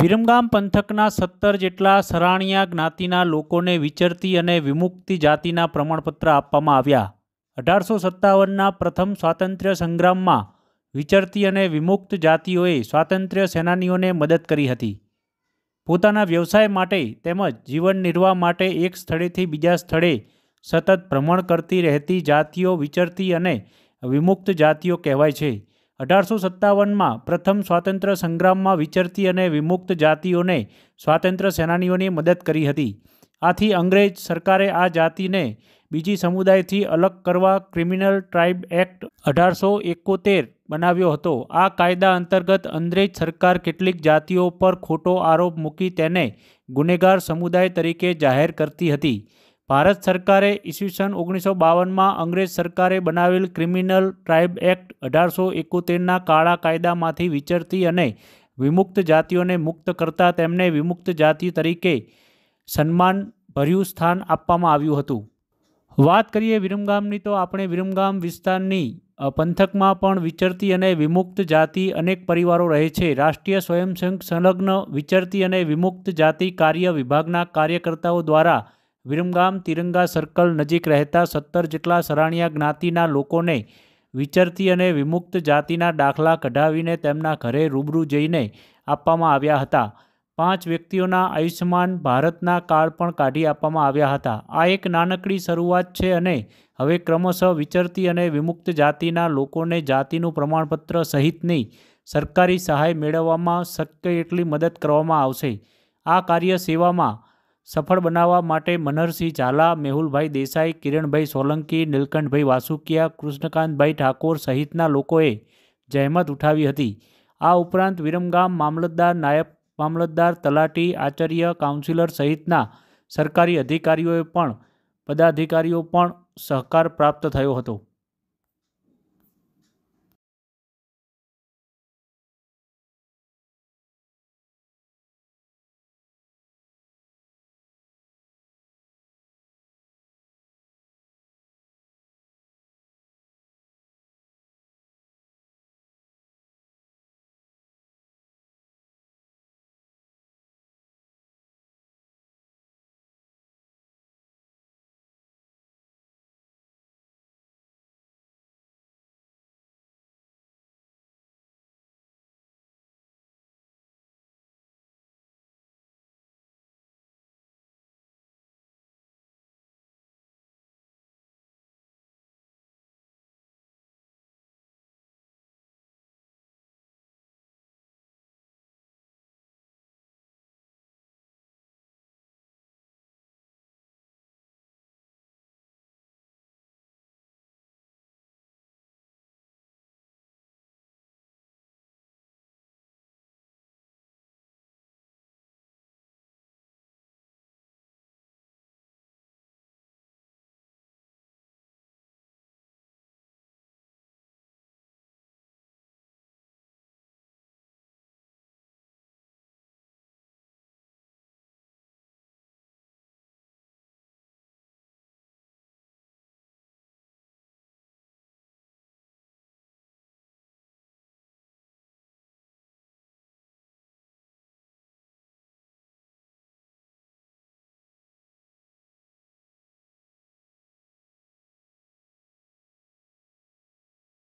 વિરમગામ પંથકના સત્તર જેટલા સરાણિયા જ્ઞાતિના લોકોને વિચરતી અને વિમુક્તિ જાતિના પ્રમાણપત્ર આપવામાં આવ્યા અઢારસો સત્તાવનના પ્રથમ સ્વાતંત્ર્ય સંગ્રામમાં વિચરતી અને વિમુક્ત જાતિઓએ સ્વાતંત્ર્ય સેનાનીઓને મદદ કરી હતી પોતાના વ્યવસાય માટે તેમજ જીવન નિર્વાહ માટે એક સ્થળેથી બીજા સ્થળે સતત ભ્રમણ કરતી રહેતી જાતિઓ વિચરતી અને વિમુક્ત જાતિઓ કહેવાય છે અઢારસો સત્તાવનમાં પ્રથમ સ્વાતંત્ર્ય સંગ્રામમાં વિચરતી અને વિમુક્ત જાતિઓને સ્વાતંત્ર્ય સેનાનીઓની મદદ કરી હતી આથી અંગ્રેજ સરકારે આ જાતિને બીજી સમુદાયથી અલગ કરવા ક્રિમિનલ ટ્રાઇબ એક્ટ અઢારસો એકોતેર બનાવ્યો હતો આ કાયદા અંતર્ગત અંગ્રેજ સરકાર કેટલીક જાતિઓ પર ખોટો આરોપ મૂકી તેને ગુનેગાર સમુદાય તરીકે જાહેર કરતી હતી ભારત સરકારે ઈસવીસન ઓગણીસો બાવનમાં અંગ્રેજ સરકારે બનાવેલ ક્રિમિનલ ટ્રાઇબ એક્ટ અઢારસો એકોતેરના કાળા કાયદામાંથી વિચરતી અને વિમુક્ત જાતિઓને મુક્ત કરતા તેમને વિમુક્ત જાતિ તરીકે સન્માન ભર્યું સ્થાન આપવામાં આવ્યું હતું વાત કરીએ વિરમગામની તો આપણે વિરમગામ વિસ્તારની પંથકમાં પણ વિચરતી અને વિમુક્ત જાતિ અનેક પરિવારો રહે છે રાષ્ટ્રીય સ્વયંસંઘ સંલગ્ન વિચરતી અને વિમુક્ત જાતિ કાર્ય વિભાગના કાર્યકર્તાઓ દ્વારા વિરમગામ તિરંગા સર્કલ નજીક રહેતા સત્તર જેટલા સરાણિયા જ્ઞાતિના લોકોને વિચરતી અને વિમુક્ત જાતિના દાખલા કઢાવીને તેમના ઘરે રૂબરૂ જઈને આપવામાં આવ્યા હતા પાંચ વ્યક્તિઓના આયુષ્યમાન ભારતના કાર્ડ પણ કાઢી આપવામાં આવ્યા હતા આ એક નાનકડી શરૂઆત છે અને હવે ક્રમશઃ વિચરતી અને વિમુક્ત જાતિના લોકોને જાતિનું પ્રમાણપત્ર સહિતની સરકારી સહાય મેળવવામાં શક્ય એટલી મદદ કરવામાં આવશે આ કાર્ય સેવામાં સફળ બનાવવા માટે મનહરસિંહ ઝાલા મેહુલભાઈ દેસાઈ કિરણભાઈ સોલંકી નીલકંઠભાઈ વાસુકિયા કૃષ્ણકાંતભાઈ ઠાકોર સહિતના લોકોએ જહેમત ઉઠાવી હતી આ ઉપરાંત વિરમગામ મામલતદાર નાયબ મામલતદાર તલાટી આચાર્ય કાઉન્સિલર સહિતના સરકારી અધિકારીઓએ પણ પદાધિકારીઓ પણ સહકાર પ્રાપ્ત થયો હતો